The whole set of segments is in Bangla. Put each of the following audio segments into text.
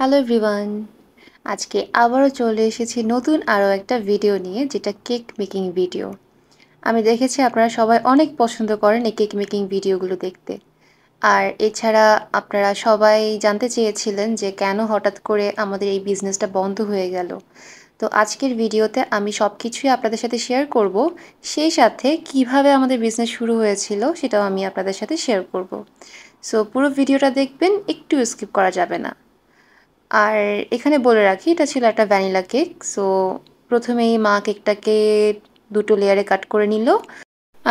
হ্যালো এভরিওয়ান আজকে আবারও চলে এসেছি নতুন আরও একটা ভিডিও নিয়ে যেটা কেক মেকিং ভিডিও আমি দেখেছি আপনারা সবাই অনেক পছন্দ করেন এই কেক মেকিং ভিডিওগুলো দেখতে আর এছাড়া আপনারা সবাই জানতে চেয়েছিলেন যে কেন হঠাৎ করে আমাদের এই বিজনেসটা বন্ধ হয়ে গেল তো আজকের ভিডিওতে আমি সব কিছুই আপনাদের সাথে শেয়ার করব সেই সাথে কিভাবে আমাদের বিজনেস শুরু হয়েছিল সেটাও আমি আপনাদের সাথে শেয়ার করব সো পুরো ভিডিওটা দেখবেন একটু স্কিপ করা যাবে না আর এখানে বলে রাখি এটা ছিল একটা ভ্যানিলা কেক সো প্রথমেই মা কেকটাকে দুটো লেয়ারে কাট করে নিল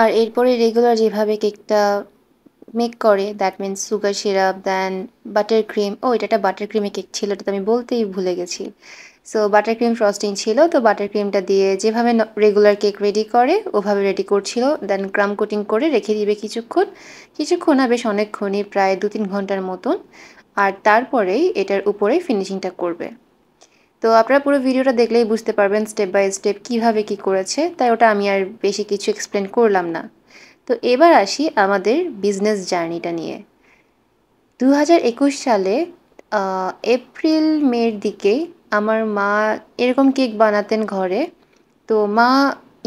আর এরপরে রেগুলার যেভাবে কেকটা মেক করে that means sugar syrup then butter cream ও এটা একটা বাটার ক্রিমে কেক ছিল এটা তো আমি বলতেই ভুলে গেছি সো বাটার ক্রিম ফ্রস্টিং ছিল তো বাটার ক্রিমটা দিয়ে যেভাবে রেগুলার কেক রেডি করে ওভাবে রেডি করছিল দেন ক্রাম কোটিং করে রেখে দিবে কিছুক্ষণ কিছুক্ষণ না বেশ অনেকক্ষণই প্রায় দু তিন ঘন্টার মতন আর তারপরেই এটার উপরে ফিনিশিংটা করবে তো আপনারা পুরো ভিডিওটা দেখলেই বুঝতে পারবেন স্টেপ বাই স্টেপ কিভাবে কি করেছে তাই ওটা আমি আর বেশি কিছু এক্সপ্লেন করলাম না তো এবার আসি আমাদের বিজনেস জার্নিটা নিয়ে দু সালে এপ্রিল মের দিকে আমার মা এরকম কেক বানাতেন ঘরে তো মা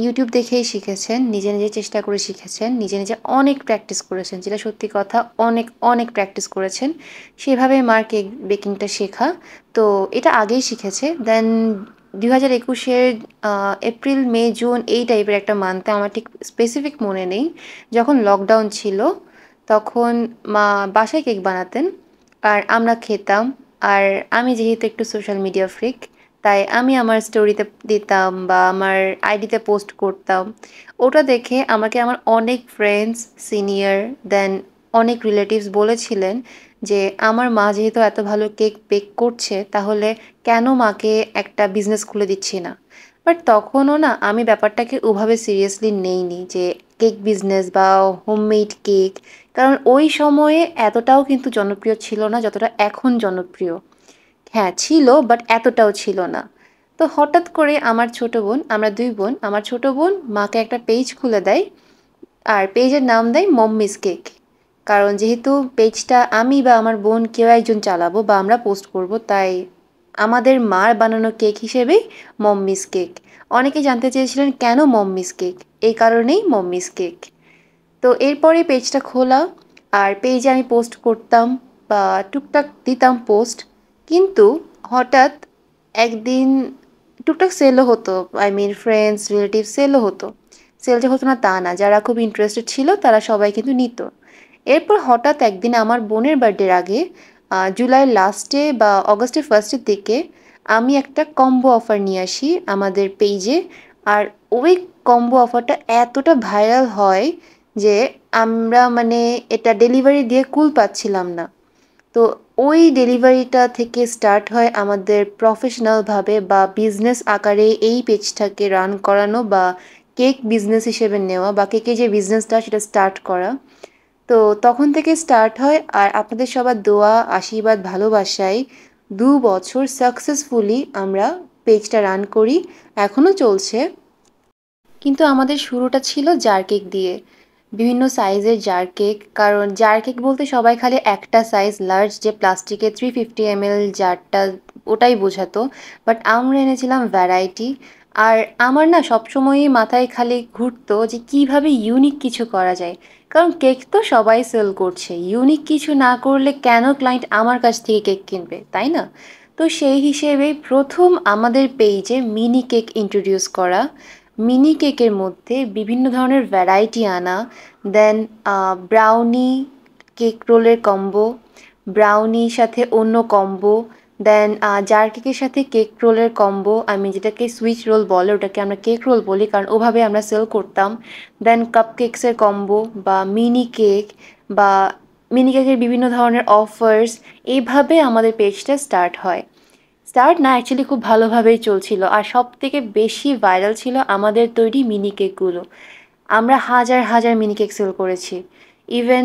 ইউটিউব দেখেই শিখেছেন নিজে নিজে চেষ্টা করে শিখেছেন নিজে নিজে অনেক প্র্যাকটিস করেছেন যেটা সত্যি কথা অনেক অনেক প্র্যাকটিস করেছেন সেভাবে মার কেক বেকিংটা শেখা তো এটা আগেই শিখেছে দেন দুই হাজার একুশের এপ্রিল মে জুন এই টাইপের একটা মান্থে আমার ঠিক স্পেসিফিক মনে নেই যখন লকডাউন ছিল তখন মা বাসায় কেক বানাতেন আর আমরা খেতাম আর আমি যেহেতু একটু সোশ্যাল মিডিয়া ফ্রিক তাই আমি আমার স্টোরিতে দিতাম বা আমার আইডিতে পোস্ট করতাম ওটা দেখে আমাকে আমার অনেক ফ্রেন্ডস সিনিয়র দেন অনেক রিলেটিভস বলেছিলেন যে আমার মা যেহেতু এত ভালো কেক বেক করছে তাহলে কেন মাকে একটা বিজনেস খুলে দিচ্ছি না বাট তখনও না আমি ব্যাপারটাকে ওভাবে সিরিয়াসলি নেইনি যে কেক বিজনেস বা হোমমেড কেক কারণ ওই সময়ে এতটাও কিন্তু জনপ্রিয় ছিল না যতটা এখন জনপ্রিয় হ্যাঁ ছিল বাট এতটাও ছিল না তো হঠাৎ করে আমার ছোট বোন আমরা দুই বোন আমার ছোট বোন মাকে একটা পেজ খুলে দেয় আর পেজের নাম দেয় মম্মিস কেক কারণ যেহেতু পেজটা আমি বা আমার বোন কেউ একজন চালাবো বা আমরা পোস্ট করব তাই আমাদের মার বানানো কেক হিসেবে মম্মিস কেক অনেকে জানতে চেয়েছিলেন কেন মম্মিস কেক এই কারণেই মম্মিস কেক তো এরপরে পেজটা খোলা আর পেজে আমি পোস্ট করতাম বা টুকটাক দিতাম পোস্ট কিন্তু হঠাৎ একদিন টুকটাক সেলও হতো আই মিন ফ্রেন্ডস রিলেটিভ সেলও হতো সেল যে হতো না তা না যারা খুব ইন্টারেস্টেড ছিল তারা সবাই কিন্তু নিত এরপর হঠাৎ একদিন আমার বোনের বার্থডের আগে জুলাইয়ের লাস্টে বা অগস্টের ফার্স্টের দিকে আমি একটা কম্বো অফার নিয়ে আসি আমাদের পেজে আর ওই কম্বো অফারটা এতটা ভাইরাল হয় যে আমরা মানে এটা ডেলিভারি দিয়ে কুল পাচ্ছিলাম না তো ওই ডেলিভারিটা থেকে স্টার্ট হয় আমাদের প্রফেশনালভাবে বা বিজনেস আকারে এই পেজটাকে রান করানো বা কেক বিজনেস হিসেবে নেওয়া বা কেকের যে বিজনেসটা সেটা স্টার্ট করা তো তখন থেকে স্টার্ট হয় আর আপনাদের সবার দোয়া আশীর্বাদ ভালোবাসায় দু বছর সাকসেসফুলি আমরা পেজটা রান করি এখনও চলছে কিন্তু আমাদের শুরুটা ছিল জার কেক দিয়ে বিভিন্ন সাইজের জার কেক কারণ জার কেক বলতে সবাই খালি একটা সাইজ লার্জ যে প্লাস্টিকের থ্রি ফিফটি এম জারটা ওটাই বোঝাতো বাট আমরা এনেছিলাম ভ্যারাইটি আর আমার না সবসময়ই মাথায় খালি ঘুরতো যে কিভাবে ইউনিক কিছু করা যায় কারণ কেক তো সবাই সেল করছে ইউনিক কিছু না করলে কেন ক্লায়েন্ট আমার কাছ থেকে কেক কিনবে তাই না তো সেই হিসেবেই প্রথম আমাদের পেইজে মিনি কেক ইন্ট্রোডিউস করা মিনি কেকের মধ্যে বিভিন্ন ধরনের ভ্যারাইটি আনা দেন ব্রাউনি কেক রোলের কম্বো ব্রাউনির সাথে অন্য কম্বো দেন জার কেকের সাথে কেক রোলের কম্বো আমি যেটাকে সুইচ রোল বলে ওটাকে আমরা কেক রোল বলি কারণ ওভাবে আমরা সেল করতাম দেন কাপ কেকসের কম্বো বা মিনি কেক বা মিনি কেকের বিভিন্ন ধরনের অফার্স এইভাবে আমাদের পেজটা স্টার্ট হয় স্টার্ট না অ্যাকচুয়ালি খুব ভালোভাবেই চলছিল আর সব থেকে বেশি ভাইরাল ছিল আমাদের তৈরি মিনি কেকগুলো আমরা হাজার হাজার মিনি কেক সেল করেছি ইভেন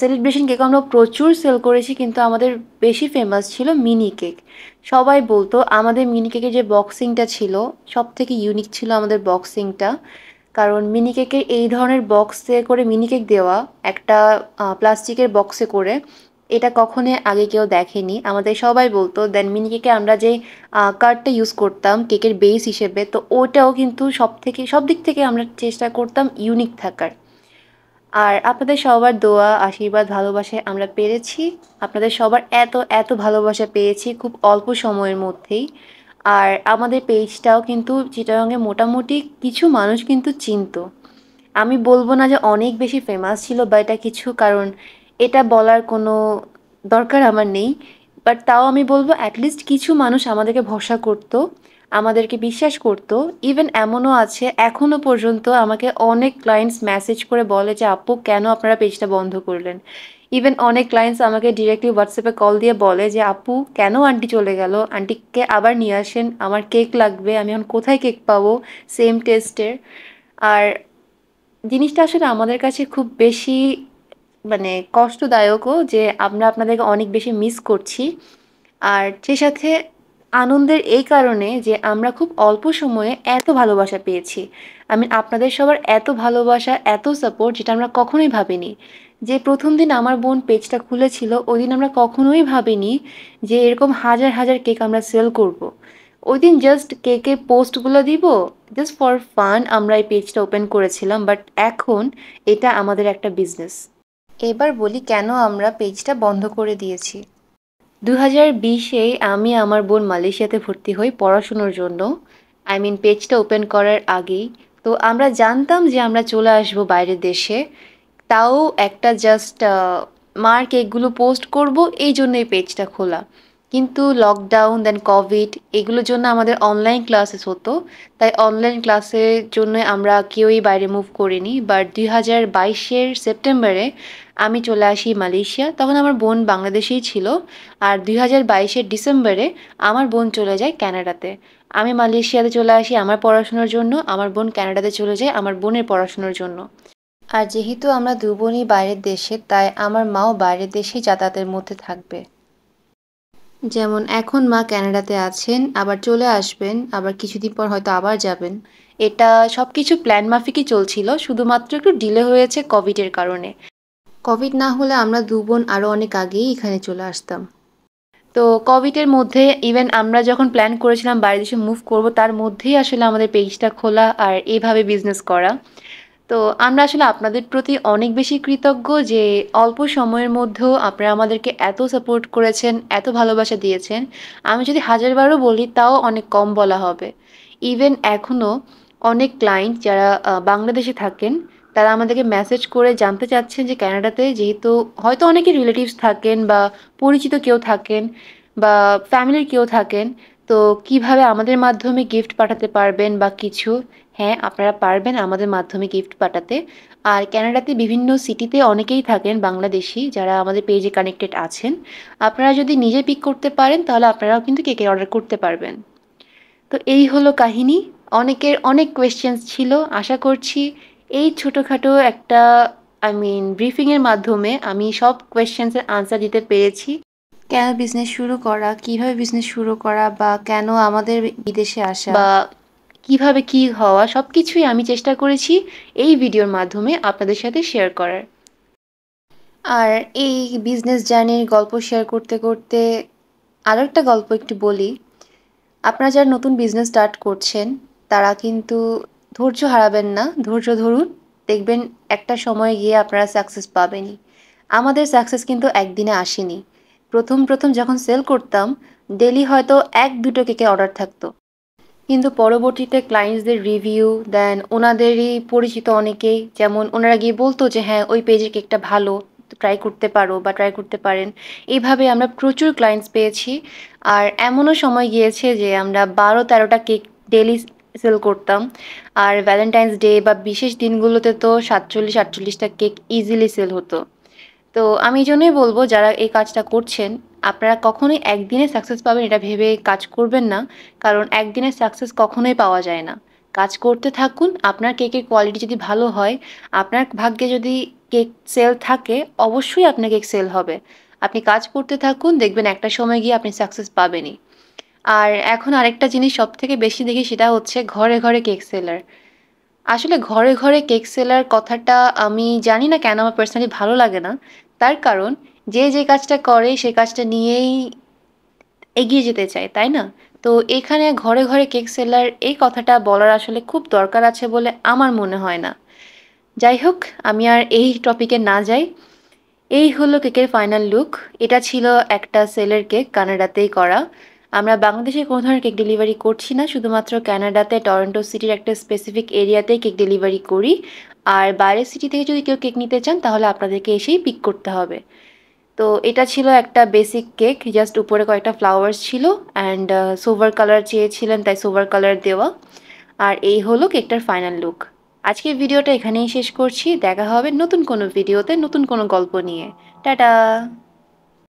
সেলিব্রেশন কেক আমরা প্রচুর সেল করেছি কিন্তু আমাদের বেশি ফেমাস ছিল মিনি কেক সবাই বলতো আমাদের মিনি কেকের যে বক্সিংটা ছিল সব থেকে ইউনিক ছিল আমাদের বক্সিংটা কারণ মিনি কেকের এই ধরনের বক্সে করে মিনি কেক দেওয়া একটা প্লাস্টিকের বক্সে করে এটা কখনোই আগে কেউ দেখেনি আমাদের সবাই বলতো দেন মিনি কেকে আমরা যে কার্ডটা ইউজ করতাম কেকের বেস হিসেবে তো ওটাও কিন্তু সব থেকে সব দিক থেকে আমরা চেষ্টা করতাম ইউনিক থাকার আর আপনাদের সবার দোয়া আশীর্বাদ ভালোবাসায় আমরা পেরেছি আপনাদের সবার এত এত ভালোবাসা পেয়েছি খুব অল্প সময়ের মধ্যেই আর আমাদের পেজটাও কিন্তু চিটারঙে মোটামুটি কিছু মানুষ কিন্তু চিনত আমি বলবো না যে অনেক বেশি ফেমাস ছিল বা এটা কিছু কারণ এটা বলার কোনো দরকার আমার নেই বাট তাও আমি বলবো অ্যাটলিস্ট কিছু মানুষ আমাদেরকে ভরসা করতো আমাদেরকে বিশ্বাস করত ইভেন এমনও আছে এখনও পর্যন্ত আমাকে অনেক ক্লায়েন্টস মেসেজ করে বলে যে আপু কেন আপনারা পেজটা বন্ধ করলেন ইভেন অনেক ক্লায়েন্টস আমাকে ডিরেক্টলি হোয়াটসঅ্যাপে কল দিয়ে বলে যে আপু কেন আন্টি চলে গেল আন্টিকে আবার নিয়ে আসেন আমার কেক লাগবে আমি এখন কোথায় কেক পাবো সেম টেস্টের আর জিনিসটা আসলে আমাদের কাছে খুব বেশি মানে কষ্টদায়কও যে আমরা আপনাদেরকে অনেক বেশি মিস করছি আর সে সাথে আনন্দের এই কারণে যে আমরা খুব অল্প সময়ে এত ভালোবাসা পেয়েছি আমি আপনাদের সবার এত ভালোবাসা এত সাপোর্ট যেটা আমরা কখনোই ভাবিনি যে প্রথম দিন আমার বোন পেজটা খুলেছিল ওই দিন আমরা কখনোই ভাবিনি যে এরকম হাজার হাজার কেক আমরা সেল করব। ওই দিন জাস্ট কেকের পোস্টগুলো দিব জাস্ট ফর ফান আমরা এই পেজটা ওপেন করেছিলাম বাট এখন এটা আমাদের একটা বিজনেস এবার বলি কেন আমরা পেজটা বন্ধ করে দিয়েছি দু হাজার বিশে আমি আমার বোন মালয়েশিয়াতে ভর্তি হই পড়াশুনোর জন্য আই মিন পেজটা ওপেন করার আগেই তো আমরা জানতাম যে আমরা চলে আসব বাইরের দেশে তাও একটা জাস্ট মার্ক এগুলো পোস্ট করব এই জন্য এই পেজটা খোলা কিন্তু লকডাউন দেন কোভিড এগুলোর জন্য আমাদের অনলাইন ক্লাসেস হতো তাই অনলাইন ক্লাসের জন্য আমরা কেউই বাইরে মুভ করিনি বাট দুই হাজার বাইশের সেপ্টেম্বরে আমি চলে আসি মালয়েশিয়া তখন আমার বোন বাংলাদেশেই ছিল আর দুই হাজার বাইশের ডিসেম্বরে আমার বোন চলে যায় ক্যানাডাতে আমি মালয়েশিয়াতে চলে আসি আমার পড়াশোনার জন্য আমার বোন ক্যানাডাতে চলে যায় আমার বোনের পড়াশোনার জন্য আর যেহেতু আমরা দু বোনই বাইরের দেশে তাই আমার মাও বাইরের দেশে যাতায়াতের মধ্যে থাকবে যেমন এখন মা ক্যানাডাতে আছেন আবার চলে আসবেন আবার কিছুদিন পর হয়তো আবার যাবেন এটা সব কিছু প্ল্যান মাফিকই চলছিল শুধুমাত্র একটু ডিলে হয়েছে কোভিডের কারণে কোভিড না হলে আমরা দু বোন আরও অনেক আগেই এখানে চলে আসতাম তো কোভিডের মধ্যে ইভেন আমরা যখন প্ল্যান করেছিলাম বাইরে দেশে মুভ করব তার মধ্যেই আসলে আমাদের পেজটা খোলা আর এভাবে বিজনেস করা তো আমরা আসলে আপনাদের প্রতি অনেক বেশি কৃতজ্ঞ যে অল্প সময়ের মধ্যেও আপনারা আমাদেরকে এত সাপোর্ট করেছেন এত ভালোবাসা দিয়েছেন আমি যদি হাজারবারও বলি তাও অনেক কম বলা হবে ইভেন এখনও অনেক ক্লায়েন্ট যারা বাংলাদেশে থাকেন তারা আমাদেরকে মেসেজ করে জানতে চাচ্ছেন যে ক্যানাডাতে যেহেতু হয়তো অনেকে রিলেটিভস থাকেন বা পরিচিত কেউ থাকেন বা ফ্যামিলির কেউ থাকেন তো কিভাবে আমাদের মাধ্যমে গিফট পাঠাতে পারবেন বা কিছু হ্যাঁ আপনারা পারবেন আমাদের মাধ্যমে গিফট পাঠাতে আর ক্যানাডাতে বিভিন্ন সিটিতে অনেকেই থাকেন বাংলাদেশি যারা আমাদের পেজে কানেক্টেড আছেন আপনারা যদি নিজে পিক করতে পারেন তাহলে আপনারাও কিন্তু কেকের অর্ডার করতে পারবেন তো এই হলো কাহিনী অনেকের অনেক কোয়েশ্চেন্স ছিল আশা করছি এই ছোটোখাটো একটা আই মিন ব্রিফিংয়ের মাধ্যমে আমি সব কোয়েশ্চেন্সের আনসার দিতে পেরেছি কেন বিজনেস শুরু করা কিভাবে বিজনেস শুরু করা বা কেন আমাদের বিদেশে আসা বা কিভাবে কি হওয়া সব কিছুই আমি চেষ্টা করেছি এই ভিডিওর মাধ্যমে আপনাদের সাথে শেয়ার করার আর এই বিজনেস জার্নির গল্প শেয়ার করতে করতে আরও একটা গল্প একটু বলি আপনারা যারা নতুন বিজনেস স্টার্ট করছেন তারা কিন্তু ধৈর্য হারাবেন না ধৈর্য ধরুন দেখবেন একটা সময় গিয়ে আপনারা সাকসেস পাবেনই আমাদের সাকসেস কিন্তু একদিনে আসেনি প্রথম প্রথম যখন সেল করতাম ডেলি হয়তো এক দুটো কেকে অর্ডার থাকতো কিন্তু পরবর্তীতে ক্লায়েন্টসদের রিভিউ দেন ওনাদেরই পরিচিত অনেকেই যেমন ওনারা গিয়ে বলতো যে হ্যাঁ ওই পেজের কেকটা ভালো ট্রাই করতে পারো বা ট্রাই করতে পারেন এইভাবে আমরা প্রচুর ক্লায়েন্টস পেয়েছি আর এমনও সময় গিয়েছে যে আমরা বারো তেরোটা কেক ডেলি সেল করতাম আর ভ্যালেন্টাইন্স ডে বা বিশেষ দিনগুলোতে তো সাতচল্লিশ আটচল্লিশটা কেক ইজিলি সেল হতো তো আমি এই জন্যই বলবো যারা এই কাজটা করছেন আপনারা কখনোই একদিনে সাকসেস পাবেন এটা ভেবে কাজ করবেন না কারণ একদিনে সাকসেস কখনোই পাওয়া যায় না কাজ করতে থাকুন আপনার কেকের কোয়ালিটি যদি ভালো হয় আপনার ভাগ্যে যদি কেক সেল থাকে অবশ্যই আপনার কেক সেল হবে আপনি কাজ করতে থাকুন দেখবেন একটা সময় গিয়ে আপনি সাকসেস পাবেনই আর এখন আরেকটা জিনিস সব থেকে বেশি দেখি সেটা হচ্ছে ঘরে ঘরে কেক সেলার আসলে ঘরে ঘরে কেক সেলার কথাটা আমি জানি না কেন আমার পার্সোনালি ভালো লাগে না তার কারণ যে যে কাজটা করে সে কাজটা নিয়েই এগিয়ে যেতে চায় তাই না তো এখানে ঘরে ঘরে কেক সেলার এই কথাটা বলার আসলে খুব দরকার আছে বলে আমার মনে হয় না যাই হোক আমি আর এই টপিকে না যাই এই হলো কেকের ফাইনাল লুক এটা ছিল একটা সেলের কেক কানাডাতেই করা আমরা বাংলাদেশে কোনো ধরনের কেক ডেলিভারি করছি না শুধুমাত্র ক্যানাডাতে টরন্টো সিটির একটা স্পেসিফিক এরিয়াতে কেক ডেলিভারি করি আর বাইরের সিটি থেকে যদি কেউ কেক নিতে চান তাহলে আপনাদেরকে এসেই পিক করতে হবে তো এটা ছিল একটা বেসিক কেক জাস্ট উপরে কয়েকটা ফ্লাওয়ার্স ছিল অ্যান্ড সোভার কালার চেয়েছিলেন তাই সোভার কালার দেওয়া আর এই হলো কেকটার ফাইনাল লুক আজকের ভিডিওটা এখানেই শেষ করছি দেখা হবে নতুন কোনো ভিডিওতে নতুন কোনো গল্প নিয়ে টাটা